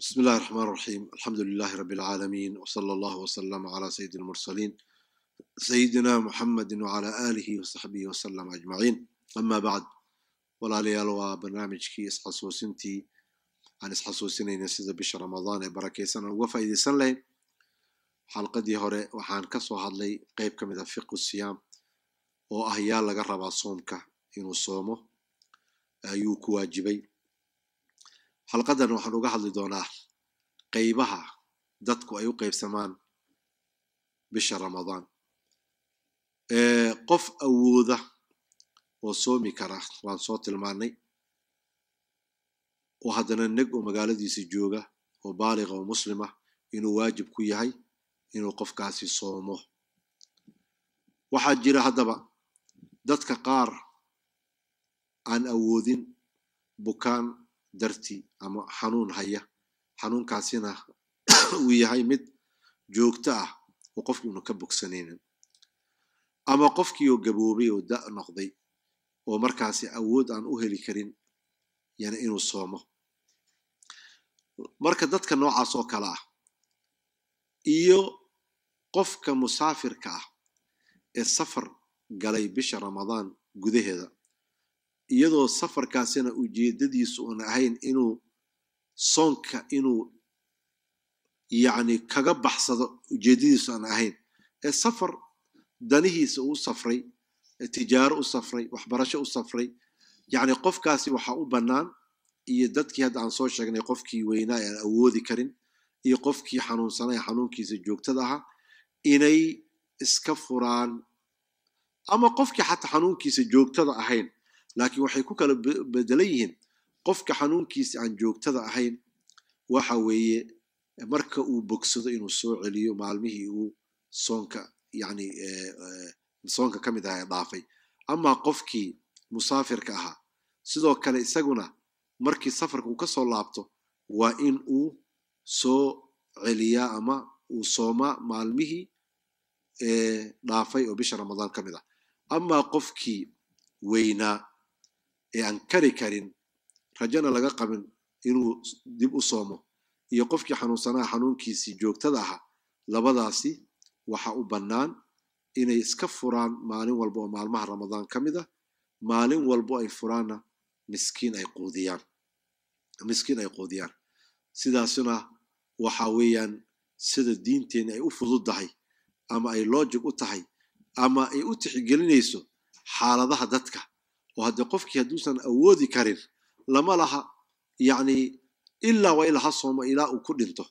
بسم الله الرحمن الرحيم الحمد لله رب العالمين وصلى الله وسلم على سيد المرسلين سيدنا محمد وعلى آله وصحبه وسلم أجمعين أما بعد walaalayaal waa barnaamijkii isxasuusintii aan isxasuusinayna sida bisha ramadaan ee barakaysan aan uga faa'iidaysan lahayn xalqadii hore waxaan ka soo hadlay qeyb ka mid ah fiqu siyaam oo ah yaa laga rabaa soomka inuu soomo ayuu ku waajibay xalqadan waxaan uga hadli doonaa qaybaha dadku ay u qaybsamaan bisha ramadaan qof awooda oo soomi kara waan soo tilmaanay oo haddana neg oo magaaladiisi jooga oo baaliqa oo muslima ah inuu waajib ku yahay inuu qofkaasi soomo waxaa jira haddaba dadka qaar aan awoodin bukaan darti ama xanuun haya xanuunkaasina uu yahay mid joogto ah oo qofkuuna ka bogsanaynin ama qofkii oo gaboobay oo da noqday oo markaasi awood aan u heli karin yana inuu soomo marka dadka noocaas oo kale ah iyo qofka musaafirka ah ee safar galay bisha ramadaan gudaheeda iyadoo safarkaasina ujeedadiisu uun ahayn inuu soonka inuu yacni kaga baxsado ujeedadiisu aan ahayn ee safar danihiisa uu safray tijaaro u safray waxbarasho u safray yacni qofkaasi waxaa u bannaan iyo dadkii hadda aan soo sheegnay qofkii weynaa aan awoodi karin iyo qofkii xanuunsanaa xanuunkiisa joogtada ahaa inay iska furaan ama qofkii xataa xanuunkiisa joogtada ahayn laakiin waxay ku kala bedelan yihiin qofka xanuunkiisa aan joogtada ahayn waxa weeye marka uu bogsado inuu soo celiyo maalmihii uu soonka yani soonka ka mid aha ee dhaafay ama qofkii musaafirka ahaa sidoo kale isaguna markii safarka uu ka soo laabto waa in uu soo celiyaa ama uu soomaa maalmihii dhaafay oo bisha ramadaan ka mid ah ama qofkii weynaa ee aan kari karin rajona laga qabin inuu dib u soomo iyo qofkii xanuunsanaha xanuunkiisii joogtada ahaa labadaasi waxa u bannaan inay iska furaan maalin walba oo maalmaha ramadaan ka mid a ah. maalin walbo ay furaanna miskiin ay quudiyaan miskiin ay quudiyaan sidaasna waxa weeyaan sida diinteena ay u fududdahay ama ay loojig u tahay ama ay u tixgelinayso xaaladaha dadka oo hadde qofkii hadduusan awoodi karin lama laha yani ilaa waa in laha sooma ilaa uu ku dhinto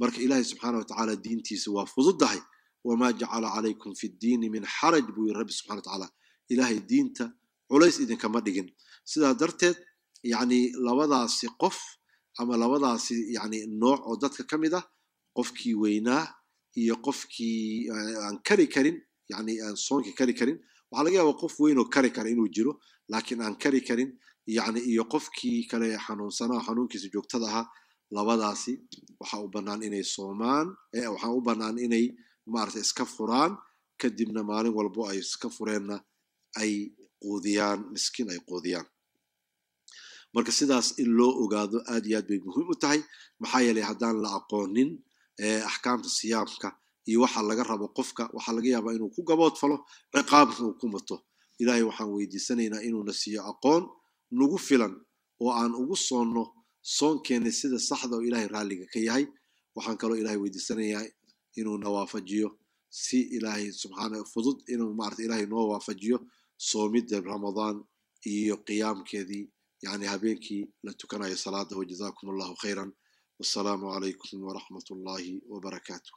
marka ilaahay subxaana watacaala diintiisa waa fududdahay wamaa jacala calaykum fi ddiini min xaraj buu yiri rabbi subxana watacaala ilaahay diinta culays idinkama dhigin sidaa darteed yacni labadaasi qof ama labadaasi yacni nooc oo dadka ka mid ah qofkii weynaa iyo qofkii aan kari karin yani aan soonki kari karin waxaa laga yaabaa qof weyn oo kari kara inuu jiro laakiin aan kari karin yani iyo qofkii kale xanuunsanaa xanuunkiisa joogtada ahaa labadaasi waxaa u banaan inay soomaan waxaa u banaan inay maarata iska furaan kadibna maalin walbo ay iska fureenna ay quudiyaan miskiin ay quudiyaan marka sidaas in loo ogaado aad iyo aad bay muhiim u tahay maxaa yeelay haddaan la aqoonin axkaamta siyaamka iyo waxa laga rabo qofka waxaa laga yaabaa inuu ku gabood falo ciqaabka uu ku mato ilaahay waxaan weydiisanaynaa inuuna siiyo aqoon nagu filan oo aan ugu soonno soonkeena sida saxda oo ilaahay raalliga ka yahay waxaan kaloo ilahay weydiisanayaa inuu na waafajiyo si ilaahay subxaana fudud inuu maarata ilaahay noo waafajiyo soomida ramadaan iyo qiyaamkeedii yani habeenkii la tukanayo salaada wajazakum allahu khayran wassalaamu calaykum waraxmat ullaahi wabarakaatu